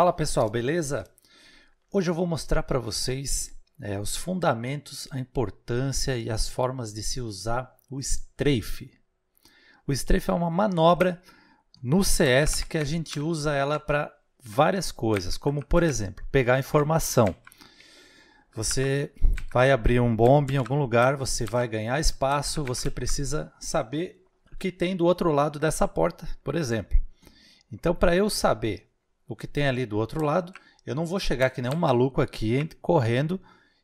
Fala pessoal, beleza? Hoje eu vou mostrar para vocês é, os fundamentos, a importância e as formas de se usar o strafe. O strafe é uma manobra no CS que a gente usa ela para várias coisas, como por exemplo, pegar informação. Você vai abrir um bomb em algum lugar, você vai ganhar espaço, você precisa saber o que tem do outro lado dessa porta, por exemplo. Então, para eu saber o que tem ali do outro lado. Eu não vou chegar que nem um maluco aqui correndo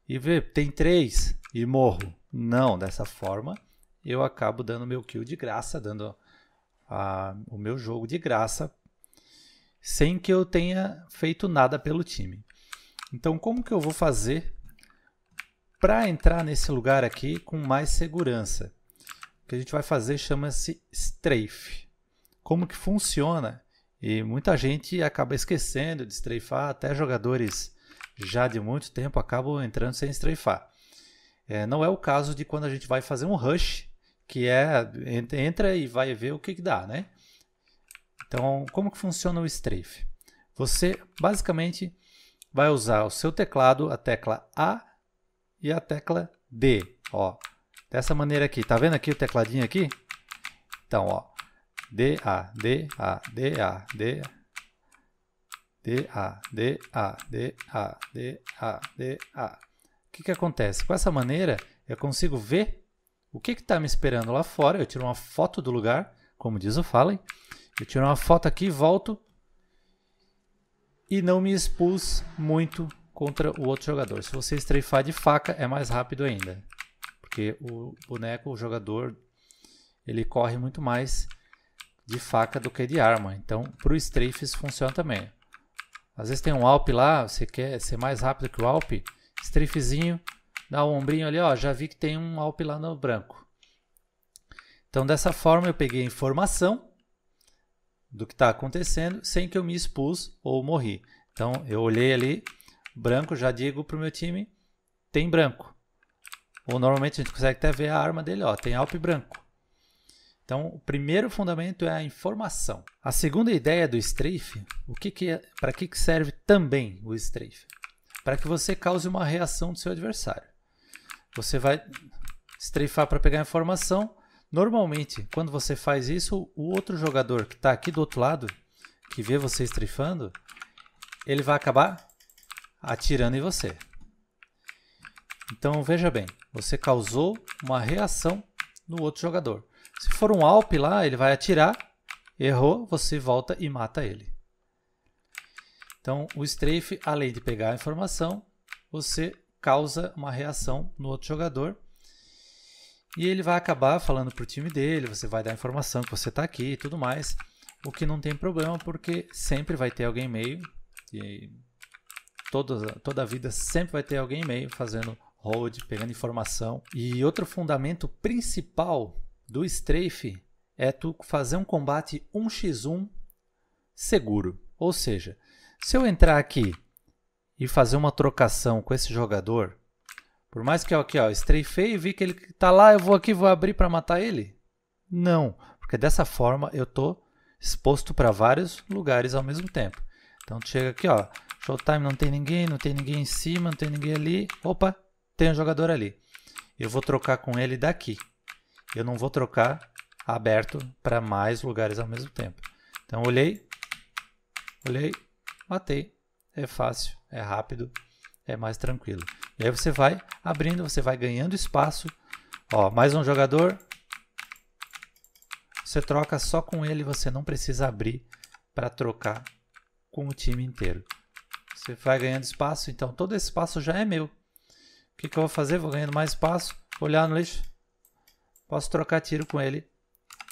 e ver, tem três e morro. Não, dessa forma eu acabo dando meu kill de graça, dando a, o meu jogo de graça, sem que eu tenha feito nada pelo time. Então, como que eu vou fazer para entrar nesse lugar aqui com mais segurança? O que a gente vai fazer chama-se strafe. Como que funciona? E muita gente acaba esquecendo de estreifar, até jogadores já de muito tempo acabam entrando sem estreifar. É, não é o caso de quando a gente vai fazer um rush, que é entra e vai ver o que, que dá, né? Então, como que funciona o strafe? Você basicamente vai usar o seu teclado, a tecla A e a tecla D, ó. Dessa maneira aqui, tá vendo aqui o tecladinho aqui? Então, ó, D, A, D, A, D, A, D, D, A, D, A, D, A, D, A, D, A. O que, que acontece? Com essa maneira, eu consigo ver o que está me esperando lá fora. Eu tiro uma foto do lugar, como diz o Fallen. Eu tiro uma foto aqui, volto e não me expus muito contra o outro jogador. Se você estreifar de faca, é mais rápido ainda. Porque o boneco, o jogador, ele corre muito mais de faca do que de arma. Então, para o strafe isso funciona também. Às vezes tem um alp lá, você quer ser mais rápido que o alp, strafezinho, dá um ombrinho ali, ó, já vi que tem um alp lá no branco. Então, dessa forma eu peguei informação do que está acontecendo sem que eu me expus ou morri. Então, eu olhei ali, branco, já digo para o meu time, tem branco. Ou normalmente a gente consegue até ver a arma dele, ó, tem alp branco. Então, o primeiro fundamento é a informação. A segunda ideia do strafe, o que que é, para que, que serve também o strafe? Para que você cause uma reação do seu adversário. Você vai strafear para pegar informação. Normalmente, quando você faz isso, o outro jogador que está aqui do outro lado, que vê você strafando, ele vai acabar atirando em você. Então, veja bem, você causou uma reação no outro jogador. Se for um alp lá, ele vai atirar, errou, você volta e mata ele. Então, o strafe, além de pegar a informação, você causa uma reação no outro jogador. E ele vai acabar falando para o time dele, você vai dar a informação que você está aqui e tudo mais. O que não tem problema, porque sempre vai ter alguém meio. E toda, toda a vida sempre vai ter alguém meio fazendo hold, pegando informação. E outro fundamento principal do strafe é tu fazer um combate 1x1 seguro. Ou seja, se eu entrar aqui e fazer uma trocação com esse jogador, por mais que eu aqui, ó, strafei e vi que ele tá lá, eu vou aqui, vou abrir para matar ele? Não, porque dessa forma eu tô exposto para vários lugares ao mesmo tempo. Então chega aqui, ó, showtime não tem ninguém, não tem ninguém em cima, não tem ninguém ali. Opa, tem um jogador ali. Eu vou trocar com ele daqui eu não vou trocar aberto para mais lugares ao mesmo tempo. Então olhei, olhei, matei. É fácil, é rápido, é mais tranquilo. E aí você vai abrindo, você vai ganhando espaço. Ó, mais um jogador. Você troca só com ele, você não precisa abrir para trocar com o time inteiro. Você vai ganhando espaço, então todo esse espaço já é meu. O que, que eu vou fazer? Vou ganhando mais espaço, olhar no lixo, Posso trocar tiro com ele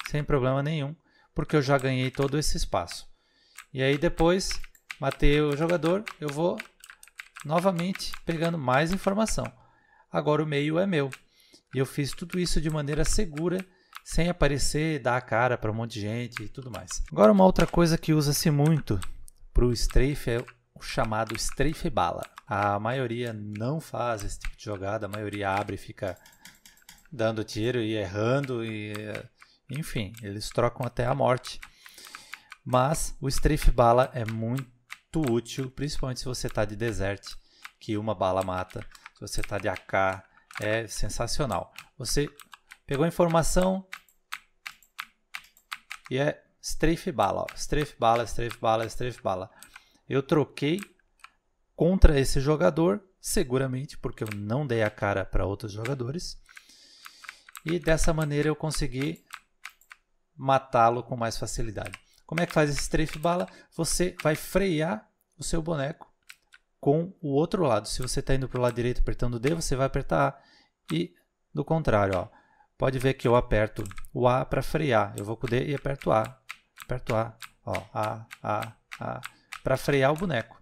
sem problema nenhum, porque eu já ganhei todo esse espaço. E aí depois, matei o jogador, eu vou novamente pegando mais informação. Agora o meio é meu. E eu fiz tudo isso de maneira segura, sem aparecer, dar a cara para um monte de gente e tudo mais. Agora uma outra coisa que usa-se muito para o strafe é o chamado strafe bala. A maioria não faz esse tipo de jogada, a maioria abre e fica dando tiro e errando e enfim, eles trocam até a morte. Mas o strafe bala é muito útil, principalmente se você está de desert, que uma bala mata. Se você está de AK, é sensacional. Você pegou a informação e é strafe bala, ó. strafe bala, strafe bala, strafe bala. Eu troquei contra esse jogador, seguramente porque eu não dei a cara para outros jogadores. E dessa maneira eu consegui matá-lo com mais facilidade. Como é que faz esse strafe bala? Você vai frear o seu boneco com o outro lado. Se você está indo para o lado direito apertando o D, você vai apertar A. E do contrário, ó. pode ver que eu aperto o A para frear. Eu vou com o D e aperto A. Aperto A, ó, A, A, A, para frear o boneco.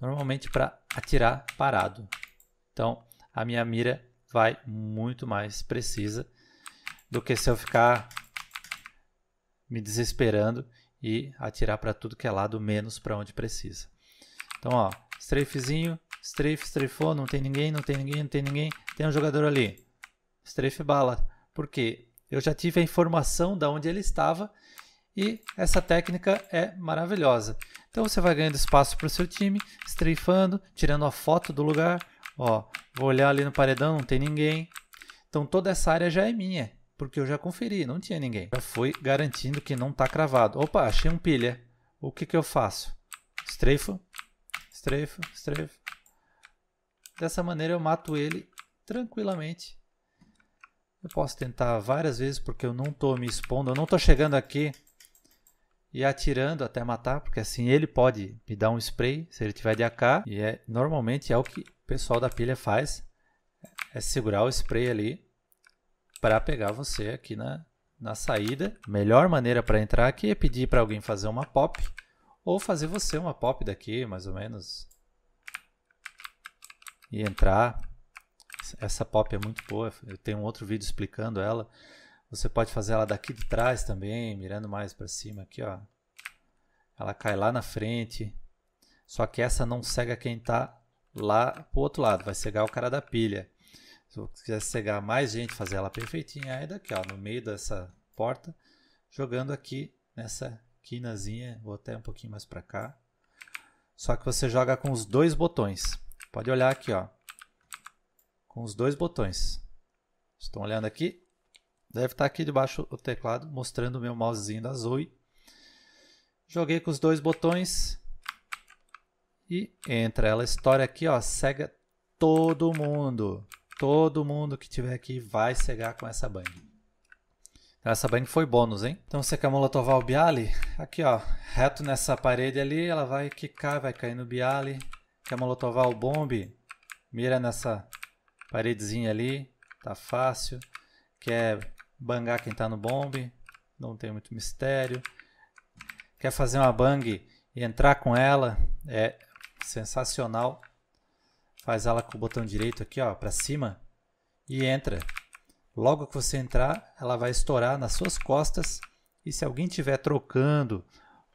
Normalmente para atirar parado. Então, a minha mira vai muito mais precisa do que se eu ficar me desesperando e atirar para tudo que é lado, menos para onde precisa. Então, ó, strafezinho, strafe, strafou, não tem ninguém, não tem ninguém, não tem ninguém, tem um jogador ali. Strafe bala, porque eu já tive a informação de onde ele estava e essa técnica é maravilhosa. Então você vai ganhando espaço para o seu time, strafando, tirando a foto do lugar, Ó, vou olhar ali no paredão, não tem ninguém. Então toda essa área já é minha, porque eu já conferi, não tinha ninguém. Já fui garantindo que não está cravado. Opa, achei um pilha. O que que eu faço? Streifo, streifo, streifo. Dessa maneira eu mato ele tranquilamente. Eu posso tentar várias vezes porque eu não estou me expondo, eu não estou chegando aqui e atirando até matar, porque assim ele pode me dar um spray se ele tiver de AK, e é normalmente é o que o pessoal da pilha faz é segurar o spray ali para pegar você aqui na, na saída. Melhor maneira para entrar aqui é pedir para alguém fazer uma pop ou fazer você uma pop daqui, mais ou menos. E entrar. Essa pop é muito boa, eu tenho um outro vídeo explicando ela. Você pode fazer ela daqui de trás também, mirando mais para cima aqui, ó. Ela cai lá na frente. Só que essa não cega quem está lá pro outro lado, vai cegar o cara da pilha. Se eu quiser cegar mais gente, fazer ela perfeitinha, aí daqui ó, no meio dessa porta, jogando aqui nessa quinazinha, vou até um pouquinho mais para cá. Só que você joga com os dois botões. Pode olhar aqui, ó. Com os dois botões. Estão olhando aqui? Deve estar tá aqui debaixo o teclado, mostrando o meu mousezinho da Zoe. Joguei com os dois botões. E entra ela. História aqui, ó, cega todo mundo. Todo mundo que tiver aqui vai cegar com essa bang. Então, essa bang foi bônus, hein? Então você quer molotovar o Bialy? Aqui, ó, reto nessa parede ali, ela vai quicar, vai cair no Bialy. Quer molotovar o bombe? Mira nessa paredezinha ali, tá fácil. Quer bangar quem tá no bombe? Não tem muito mistério. Quer fazer uma bang e entrar com ela? É sensacional. Faz ela com o botão direito aqui, ó, para cima e entra. Logo que você entrar, ela vai estourar nas suas costas e se alguém tiver trocando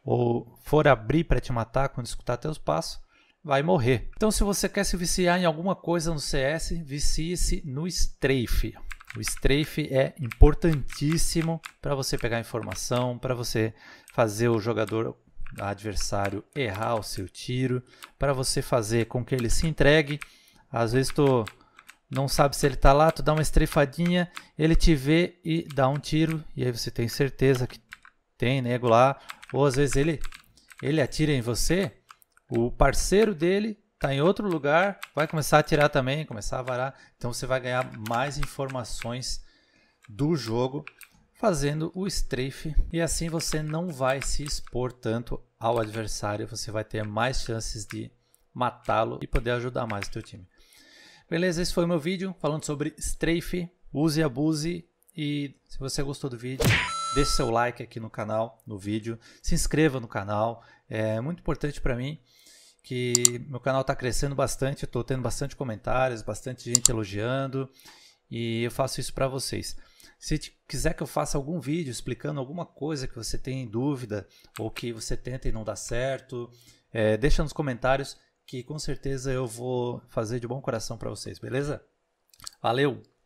ou for abrir para te matar quando escutar teus passos, vai morrer. Então, se você quer se viciar em alguma coisa no CS, vicie-se no strafe. O strafe é importantíssimo para você pegar informação, para você fazer o jogador adversário errar o seu tiro, para você fazer com que ele se entregue. Às vezes tu não sabe se ele está lá, tu dá uma estrefadinha, ele te vê e dá um tiro, e aí você tem certeza que tem nego lá, ou às vezes ele ele atira em você, o parceiro dele está em outro lugar, vai começar a atirar também, começar a varar, então você vai ganhar mais informações do jogo fazendo o strafe e assim você não vai se expor tanto ao adversário, você vai ter mais chances de matá-lo e poder ajudar mais o teu time. Beleza, esse foi o meu vídeo falando sobre strafe, use e abuse e se você gostou do vídeo, deixe seu like aqui no canal, no vídeo, se inscreva no canal, é muito importante para mim que meu canal está crescendo bastante, estou tendo bastante comentários, bastante gente elogiando e eu faço isso para vocês. Se quiser que eu faça algum vídeo explicando alguma coisa que você tem dúvida ou que você tenta e não dá certo, é, deixa nos comentários que com certeza eu vou fazer de bom coração para vocês, beleza? Valeu!